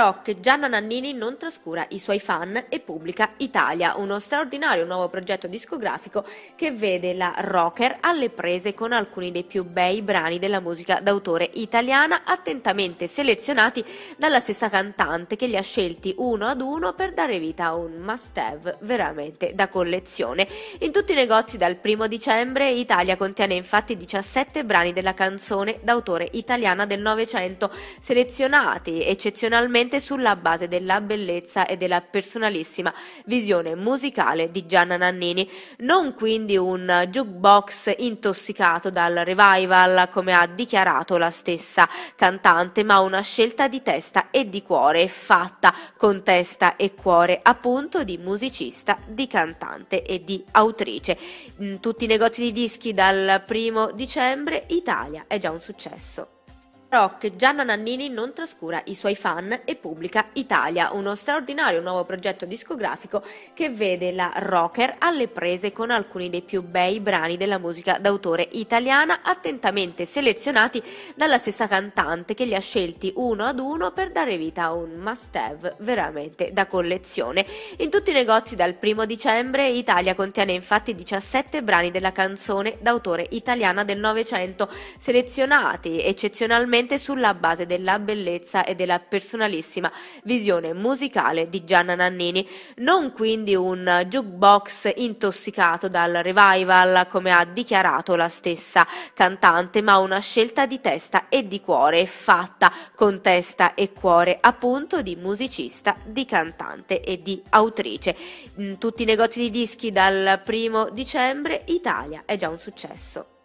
però Gianna Nannini non trascura i suoi fan e pubblica Italia, uno straordinario nuovo progetto discografico che vede la rocker alle prese con alcuni dei più bei brani della musica d'autore italiana, attentamente selezionati dalla stessa cantante che li ha scelti uno ad uno per dare vita a un must-have veramente da collezione. In tutti i negozi dal primo dicembre Italia contiene infatti 17 brani della canzone d'autore italiana del Novecento, selezionati eccezionalmente esclusivamente sulla base della bellezza e della personalissima visione musicale di Gianna Nannini, non quindi un jukebox intossicato dal revival come ha dichiarato la stessa cantante, ma una scelta di testa e di cuore fatta con testa e cuore appunto di musicista, di cantante e di autrice. In mm, tutti i negozi di dischi dal primo dicembre Italia è già un successo. Però che Gianna Nannini non trascura i suoi fan e pubblica Italia, uno straordinario nuovo progetto discografico che vede la rocker alle prese con alcuni dei più bei brani della musica d'autore italiana, attentamente selezionati dalla stessa cantante che li ha scelti uno ad uno per dare vita a un must-have veramente da collezione. In tutti i negozi dal 1 dicembre Italia contiene infatti 17 brani della canzone d'autore italiana del Novecento, selezionati eccezionalmente esclusivamente sulla base della bellezza e della personalissima visione musicale di Gianna Nannini, non quindi un jukebox intossicato dal revival come ha dichiarato la stessa cantante, ma una scelta di testa e di cuore fatta con testa e cuore appunto di musicista, di cantante e di autrice. In tutti i negozi di dischi dal primo dicembre Italia è già un successo.